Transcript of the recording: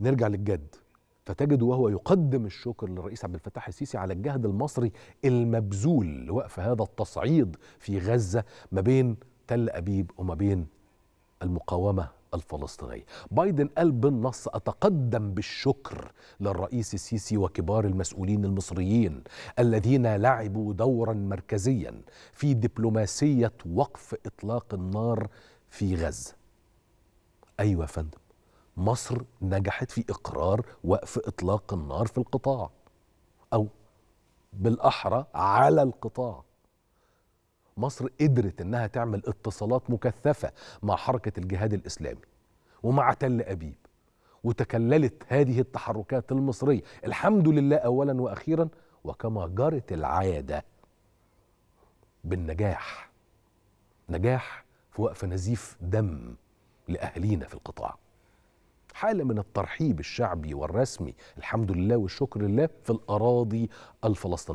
نرجع للجد فتجد وهو يقدم الشكر للرئيس عبد الفتاح السيسي على الجهد المصري المبذول لوقف هذا التصعيد في غزة ما بين تل أبيب وما بين المقاومة الفلسطينية بايدن قال بالنص أتقدم بالشكر للرئيس السيسي وكبار المسؤولين المصريين الذين لعبوا دورا مركزيا في دبلوماسية وقف إطلاق النار في غزة أيوة يا فندم مصر نجحت في اقرار وقف اطلاق النار في القطاع او بالاحرى على القطاع مصر قدرت انها تعمل اتصالات مكثفه مع حركه الجهاد الاسلامي ومع تل ابيب وتكللت هذه التحركات المصريه الحمد لله اولا واخيرا وكما جرت العاده بالنجاح نجاح في وقف نزيف دم لاهالينا في القطاع حالة من الترحيب الشعبي والرسمي الحمد لله والشكر لله في الأراضي الفلسطينية